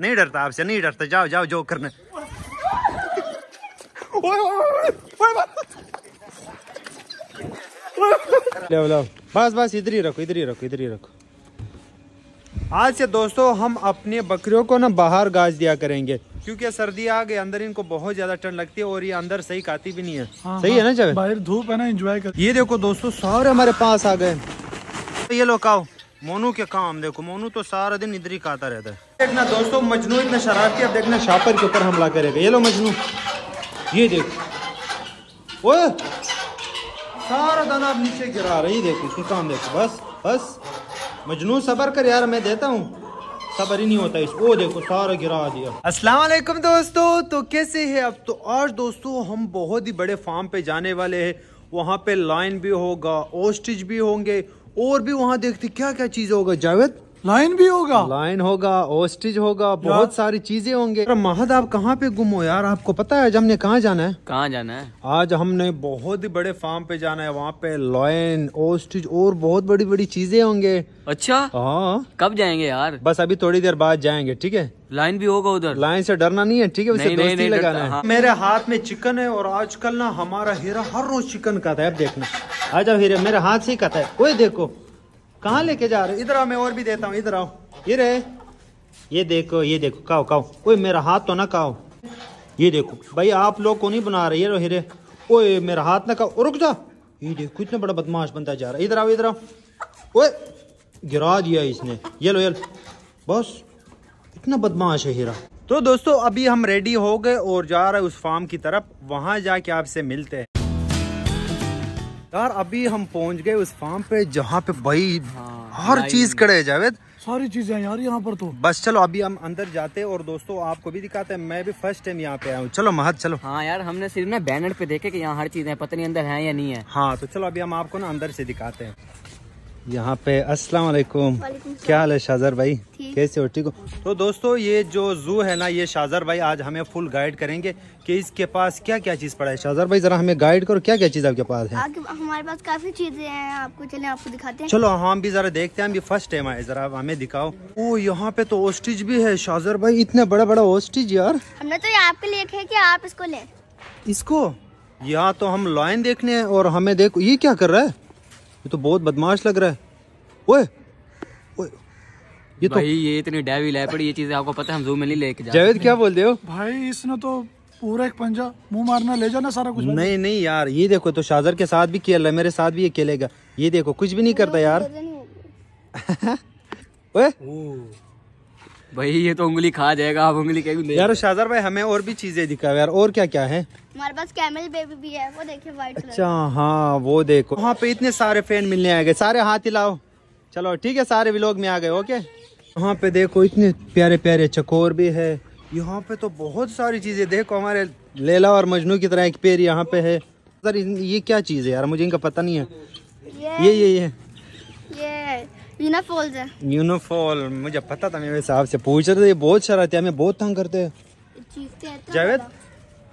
नहीं डरता आपसे नहीं डरता जाओ जाओ जो करने लो बस बस इधर ही रखो इधर ही रखो इधर ही रखो आज से दोस्तों हम अपने बकरियों को ना बाहर गाज दिया करेंगे क्योंकि सर्दी आ गई अंदर इनको बहुत ज्यादा ठंड लगती है और ये अंदर सही खाती भी नहीं है हाँ, सही है ना हाँ। जब बाहर धूप है ना एंजॉय कर ये देखो दोस्तों सारे हमारे पास आ गए ये लोग आओ मोनू के काम देखो मोनू तो सारा दिन इधर ही खाता रहता है देखना दोस्तों मजनू इतना शरारती अब देखना शापर के ऊपर हमला करेगा ये लो मजनू ये देखो ओए सारा दाना अब नीचे गिरा रहा है देखो इसमें काम देखो बस बस मजनू सबर कर यार मैं देता हूँ सबर ही नहीं होता इसको देखो सारा गिरा दिया अस्सलाम वालेकुम दोस्तों तो कैसे है अब तो आज दोस्तों हम बहुत ही बड़े फार्म पे जाने वाले हैं वहाँ पे लाइन भी होगा ओस्टिज भी होंगे और भी वहाँ देखते क्या क्या चीज होगा जावेद लाइन भी होगा लाइन होगा ओस्टिज होगा बहुत सारी चीजें होंगे महद आप कहाँ पे गुम हो यार आपको पता है आज हमने कहाँ जाना है कहाँ जाना है आज हमने बहुत ही बड़े फार्म पे जाना है वहाँ पे लाइन ओस्टिज और बहुत बड़ी बड़ी चीजें होंगे अच्छा हाँ कब जाएंगे यार बस अभी थोड़ी देर बाद जाएंगे ठीक है लाइन भी होगा उधर लाइन से डरना नहीं है ठीक है उसे दोस्ती लगाना है हाँ। मेरे हाथ में चिकन है और आजकल ना हमारा हीरा हर रोज चिकन का था अब देखना आ जाओ हीरे मेरे हाथ से कत है ओए देखो कहाँ लेके जा रहे इधर आओ मैं और भी देता हूँ इधर आओ ये ये देखो ये देखो काओ काओ ओए मेरा हाथ तो ना काओ ये देखो भाई आप लोग को नहीं बना रहे ये हीरे ओए मेरा हाथ ना काओ रुक जा ये देखो इतना बड़ा बदमाश बनता जा रहा है इधर आओ इधर आओ ओए गिरा दिया इसने ये लो ये लो बस इतना बदमाश है हीरा तो दोस्तों अभी हम रेडी हो गए और जा रहे उस फार्म की तरफ वहां जाके आपसे मिलते हैं यार अभी हम पहुंच गए उस फार्म पे जहाँ पे भाई हाँ, हर चीज खड़े जावेद सारी चीजें यार यहाँ पर तो बस चलो अभी हम अंदर जाते हैं और दोस्तों आपको भी दिखाते हैं मैं भी फर्स्ट टाइम यहाँ पे आया हूँ चलो महत चलो हाँ यार हमने सिर्फ ना बैनर पे देखे कि यहाँ हर चीज है पता नहीं अंदर है या नहीं है हाँ तो चलो अभी हम आपको ना अंदर से दिखाते हैं यहाँ पे अस्सलाम वालेकुम क्या हाल है शाजर भाई कैसे हो ठीक हो तो दोस्तों ये जो जू है ना ये शाजर भाई आज हमें फुल गाइड करेंगे कि इसके पास क्या क्या चीज़ पड़ा है शाजर भाई जरा हमें गाइड करो क्या क्या चीज़ आपके पास है हमारे पास काफ़ी चीज़ें हैं आपको चले आपको दिखाते हैं चलो हम भी जरा देखते हैं हम भी फर्स्ट टाइम आए जरा हमें दिखाओ ओ यहाँ पे तो ओस्टिज भी है शाजर भाई इतना बड़ा बड़ा ओस्टिज यार हमने तो आपके लिए आप इसको ले इसको यहाँ तो हम लॉयन देखने और हमें देखो ये क्या कर रहा है ये तो बहुत बदमाश लग रहा है ओए ओए ये तो भाई ये इतनी डेविल है पर ये चीजें आपको पता है हम जू में नहीं लेके जाते जावेद क्या बोलते हो भाई इसने तो पूरा एक पंजा मुंह मारना ले जाना सारा कुछ नहीं नहीं यार ये देखो तो शाजर के साथ भी खेल रहा है मेरे साथ भी ये खेलेगा ये देखो कुछ भी नहीं करता यार ओए भाई ये तो उंगली खा जाएगा आप उंगली क्या यार शाहर भाई हमें और भी चीजें दिखा यार और क्या क्या है हमारे पास कैमल बेबी भी है वो देखिए व्हाइट अच्छा हाँ वो देखो वहाँ पे इतने सारे फैन मिलने आए गए सारे हाथ हिलाओ चलो ठीक है सारे व्लॉग में आ गए ओके वहाँ पे देखो इतने प्यारे प्यारे चकोर भी है यहाँ पे तो बहुत सारी चीजें देखो हमारे लेला और मजनू की तरह एक पेड़ यहाँ पे है सर ये क्या चीज है यार मुझे इनका पता नहीं है ये ये ये, ये, ये यूनिफॉल मुझे पता था मेरे हिसाब से पूछ रहे थे ये बहुत शरारती हमें बहुत तंग करते तो जावेद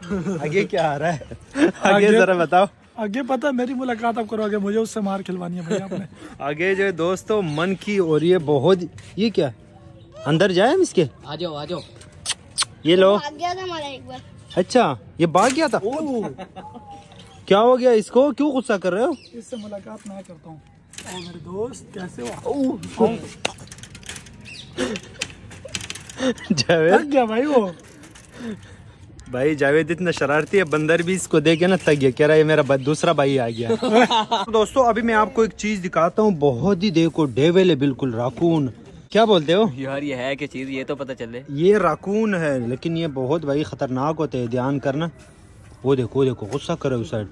आगे क्या आ रहा है आगे, जरा बताओ आगे पता है मेरी मुलाकात आप करोगे मुझे उससे मार खिलवानी है भैया आगे जो है दोस्तों मन की और ये बहुत ये क्या अंदर जाए हम इसके आ जाओ आ जाओ ये लो अच्छा ये भाग गया था क्या हो गया इसको क्यों गुस्सा कर रहे हो इससे मुलाकात ना करता हूँ मेरे दोस्त कैसे हो जावेद गया भाई वो भाई जावेद इतना शरारती है बंदर भी इसको देख ना थक गया कह रहा है मेरा दूसरा भाई आ गया दोस्तों अभी मैं आपको एक चीज दिखाता हूँ बहुत ही देखो डेवेल है बिल्कुल राकून क्या बोलते हो यार ये है क्या चीज ये तो पता चले ये राकून है लेकिन ये बहुत भाई खतरनाक होते है ध्यान करना वो देखो देखो गुस्सा करे उस साइड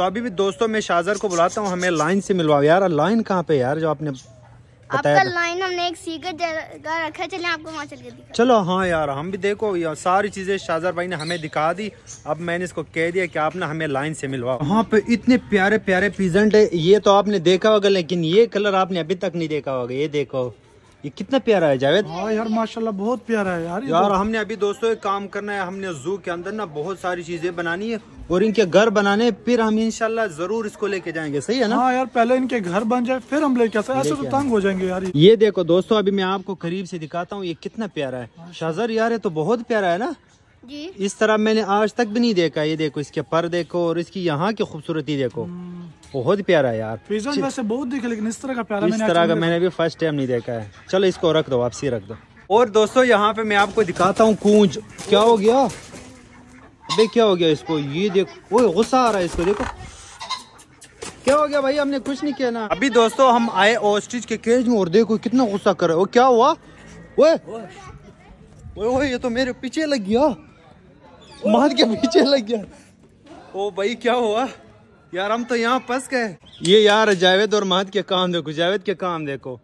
तो अभी भी दोस्तों मैं शाजर को बुलाता हूँ हमें लाइन से मिलवाओ यार लाइन कहाँ पे यार जो आपने आपका लाइन हमने एक सीक्रेट जगह रखा चले आपको वहाँ चल के चलो हाँ यार हम भी देखो यार सारी चीजें शाजर भाई ने हमें दिखा दी अब मैंने इसको कह दिया कि आप ना हमें लाइन से मिलवाओ वहाँ पे इतने प्यारे प्यारे पीजेंट है ये तो आपने देखा होगा लेकिन ये कलर आपने अभी तक नहीं देखा होगा ये देखो ये कितना प्यारा है जावेद हाँ यार माशाल्लाह बहुत प्यारा है यार यार तो। हमने अभी दोस्तों एक काम करना है हमने जू के अंदर ना बहुत सारी चीजें बनानी है और इनके घर बनाने फिर हम इनशाला जरूर इसको लेके जाएंगे सही है ना हाँ यार पहले इनके घर बन जाए फिर हम लेके ऐसे तो तंग हो जाएंगे यार ये देखो दोस्तों अभी मैं आपको करीब से दिखाता हूँ ये कितना प्यारा है शाजर यार ये तो बहुत प्यारा है ना जी इस तरह मैंने आज तक भी नहीं देखा ये देखो इसके पर देखो और इसकी यहाँ की खूबसूरती देखो हम्म। बहुत प्यारा यार पिजन वैसे बहुत देखे लेकिन इस तरह का प्यारा इस तरह का मैंने भी फर्स्ट टाइम नहीं देखा है चलो इसको रख दो वापसी रख दो और दोस्तों यहाँ पे मैं आपको दिखाता हूँ कूज क्या हो गया अबे क्या हो गया इसको ये देखो ओए गुस्सा आ रहा है इसको देखो क्या हो गया भाई हमने कुछ नहीं किया ना अभी दोस्तों हम आए ऑस्ट्रिच के केज में और देखो कितना गुस्सा कर रहा है वो क्या हुआ ओए ओए ओए ये तो मेरे पीछे लग गया मार के पीछे लग गया ओ भाई क्या हुआ यार हम तो यहाँ फंस गए ये यार जावेद और महद के काम देखो जावेद के काम देखो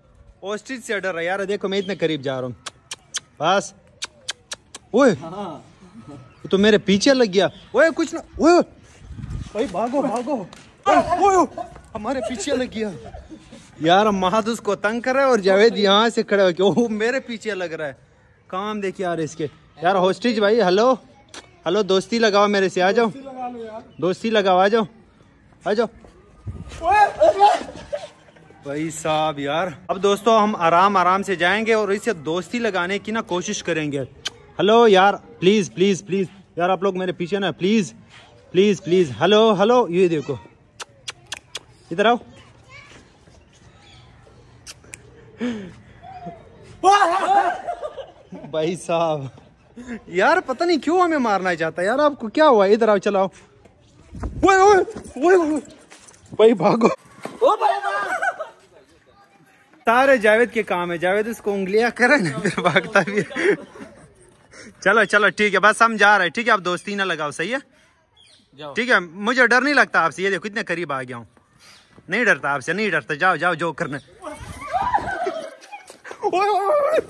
ऑस्ट्रिच से डर रहा यार देखो मैं इतने करीब जा रहा हूँ बस ओए हाँ। तो मेरे पीछे लग गया ओए कुछ ना ओए भाई भागो भागो ओए हमारे पीछे लग गया यार महद उसको तंग कर रहा है और जावेद यहाँ से खड़े हो ओह मेरे पीछे लग रहा है काम देखिए यार इसके यार होस्टिज भाई हेलो हेलो दोस्ती लगाओ मेरे से आ जाओ दोस्ती लगाओ आ जाओ आ जाओ भाई साहब यार अब दोस्तों हम आराम आराम से जाएंगे और इसे दोस्ती लगाने की ना कोशिश करेंगे हेलो यार प्लीज़ प्लीज़ प्लीज़ यार आप लोग मेरे पीछे ना please please please hello hello ये देखो इधर आओ भाई साहब यार पता नहीं क्यों हमें मारना चाहता यार आपको क्या हुआ इधर आओ चलाओ ओए ओए ओए भाई भागो ओ जावेद के काम है जावेद उसको उंगलियां करे ना फिर भागता भी है चलो चलो ठीक है बस हम जा रहे हैं ठीक है आप दोस्ती ना लगाओ सही है ठीक है मुझे डर नहीं लगता आपसे ये देखो इतने करीब आ गया हूँ नहीं डरता आपसे नहीं डरता जाओ जाओ जो करने ओए ओए ओए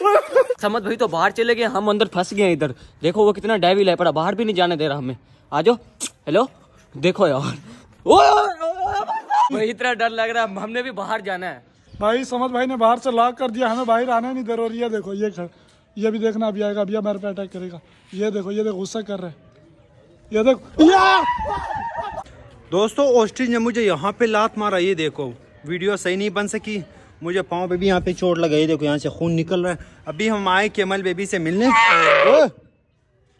समझ भाई तो बाहर चले गए हम अंदर फंस गए इधर देखो वो कितना डाइविल है पड़ा बाहर भी नहीं जाने दे रहा हमें आ जाओ हेलो देखो यार भाई इतना डर लग रहा है हमने भी बाहर जाना है भाई समझ भाई ने बाहर से लॉक कर दिया हमें बाहर आना नहीं दे रही है देखो ये खर, ये भी देखना अभी आएगा अभी हमारे पे अटैक करेगा ये देखो ये देखो गुस्सा कर रहे ये देखो दोस्तों ऑस्ट्रिच ने मुझे यहाँ पे लात मारा ये देखो वीडियो सही नहीं बन सकी मुझे पाँव पे भी यहाँ पे चोट लगाई देखो यहाँ से खून निकल रहा है अभी हम आए केमल बेबी से मिलने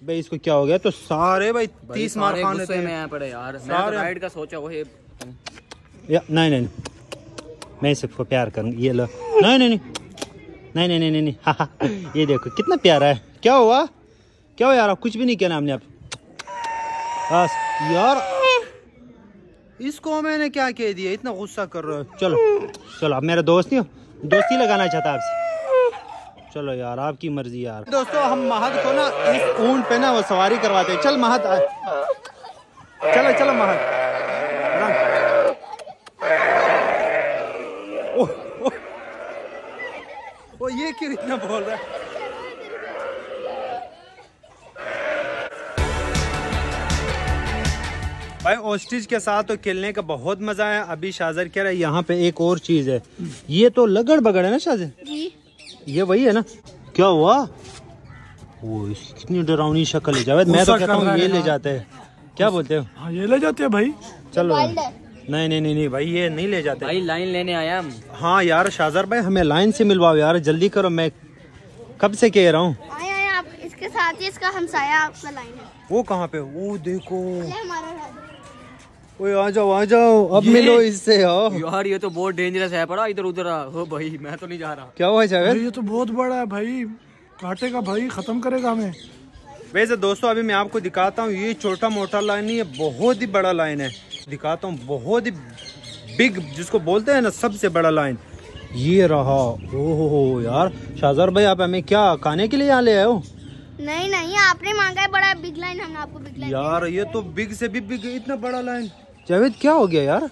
भाई इसको क्या हो गया तो सारे भाई तीस मार खान लेते हैं यार तो सारे राइड का सोचा वही या नहीं नहीं मैं इसको प्यार करूँगी ये लो नहीं नहीं नहीं नहीं नहीं नहीं नहीं हाँ हाँ ये देखो कितना प्यारा है क्या हुआ क्या हुआ यार कुछ भी नहीं कहना हमने आप बस यार इसको मैंने क्या कह दिया इतना गुस्सा कर रहे है चलो हम्म। चलो अब मेरा दोस्त नहीं हो दोस्ती लगाना चाहता आपसे चलो यार आपकी मर्जी यार दोस्तों हम महद को ना इस ऊंट पे ना वो सवारी करवाते चल महद चलो चलो महद ओ, ओ, ओ, ये क्यों इतना बोल रहा है भाई ओस्टिज के साथ तो खेलने का बहुत मजा है अभी शाजर कह रहा है यहाँ पे एक और चीज है ये तो लगड़ बगड़ है ना शाजर ये वही है ना क्या हुआ वो कितनी डरावनी शक्ल है जावेद मैं तो कहता हूँ ये ले जाते हैं क्या बोलते हो हाँ ये ले जाते हैं भाई चलो नहीं नहीं नहीं नहीं भाई ये नहीं ले जाते भाई लाइन लेने आया हम हाँ यार शाजर भाई हमें लाइन से मिलवाओ यार जल्दी करो मैं कब से कह रहा हूँ इसके साथ ही इसका हमसाया आपका लाइन है वो कहाँ पे वो देखो हमारा ओए आ जाओ आ जाओ अब मिलो इससे यार ये तो बहुत डेंजरस है पड़ा इधर उधर हो भाई मैं तो नहीं जा रहा क्या हुआ जावेद ये तो बहुत बड़ा है भाई काटेगा भाई खत्म करेगा हमें वैसे दोस्तों अभी मैं आपको दिखाता हूँ ये छोटा मोटा लाइन नहीं है बहुत ही बड़ा लाइन है दिखाता हूँ बहुत ही बिग जिसको बोलते हैं ना सबसे बड़ा लाइन ये रहा ओहो यार शाहजार भाई आप हमें क्या खाने के लिए यहाँ ले आए हो नहीं नहीं आपने मांगा है बड़ा बिग लाइन हम आपको बिग लाइन यार ये तो बिग से भी बिग इतना बड़ा लाइन जावेद क्या हो गया यार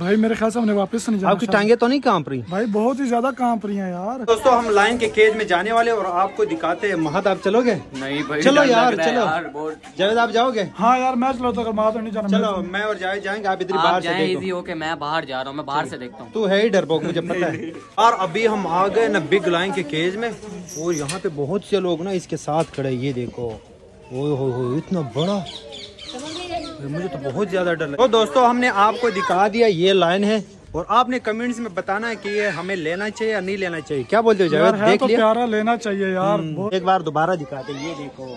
भाई मेरे ख्याल से हमने वापस नहीं जाना आपकी टांगे तो नहीं कांप रही भाई बहुत ही ज्यादा कांप रही हैं यार दोस्तों हम लाइन के केज में जाने वाले और आपको दिखाते हैं महद आप चलोगे नहीं भाई चलो यार चलो जावेद आप जाओगे हाँ यार मैं चलो तो नहीं जाना चलो मैं और जावेद जाएंगे आप इधर बाहर से मैं बाहर जा रहा हूँ मैं बाहर से देखता हूँ तू है ही डरपोक मुझे पता है और अभी हम आ गए ना बिग लाइन के केज में और यहाँ पे बहुत से लोग ना इसके साथ खड़े ये देखो ओ हो इतना बड़ा मुझे तो बहुत ज़्यादा डर लगा तो दोस्तों हमने आपको दिखा दिया ये लाइन है और आपने कमेंट्स में बताना है कि ये हमें लेना चाहिए या नहीं लेना चाहिए क्या बोलते हो जावेद देख तो लिया प्यारा लेना चाहिए यार हम्म, एक बार दोबारा दिखाते ये देखो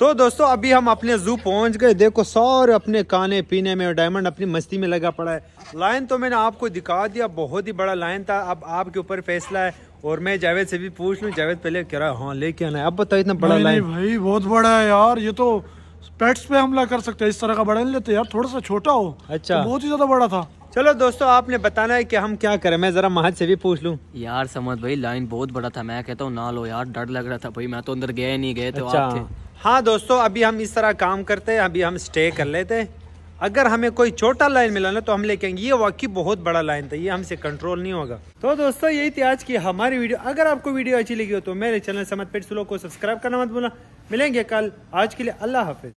तो दोस्तों अभी हम अपने जू पहुंच गए देखो सौर अपने खाने पीने में और डायमंड अपनी मस्ती में लगा पड़ा है लाइन तो मैंने आपको दिखा दिया बहुत ही बड़ा लाइन था अब आपके ऊपर फैसला है और मैं जावेद से भी पूछ लू जावेद पहले कह रहा हाँ लेके आना है अब बताओ इतना बड़ा लाइन भाई बहुत बड़ा है यार ये तो पेट्स पे हमला कर सकते हैं इस तरह का बड़ा नहीं लेते यार थोड़ा सा छोटा हो तो अच्छा तो बहुत ही ज्यादा बड़ा था चलो दोस्तों आपने बताना है कि हम क्या करें मैं जरा महज से भी पूछ लूं यार समझ भाई लाइन बहुत बड़ा था मैं कहता हूँ ना लो यार डर लग रहा था भाई मैं तो अंदर गया नहीं गए तो अच्छा। थे हाँ दोस्तों अभी हम इस तरह काम करते हैं अभी हम स्टे कर लेते अगर हमें कोई छोटा लाइन मिला ना तो हम लेके आएंगे ये वाकई बहुत बड़ा लाइन था ये हमसे कंट्रोल नहीं होगा तो दोस्तों यही थी आज की हमारी वीडियो अगर आपको वीडियो अच्छी लगी हो तो मेरे चैनल समझ पेट सुलो को सब्सक्राइब करना मत बोला मिलेंगे कल आज के लिए अल्लाह हाफिज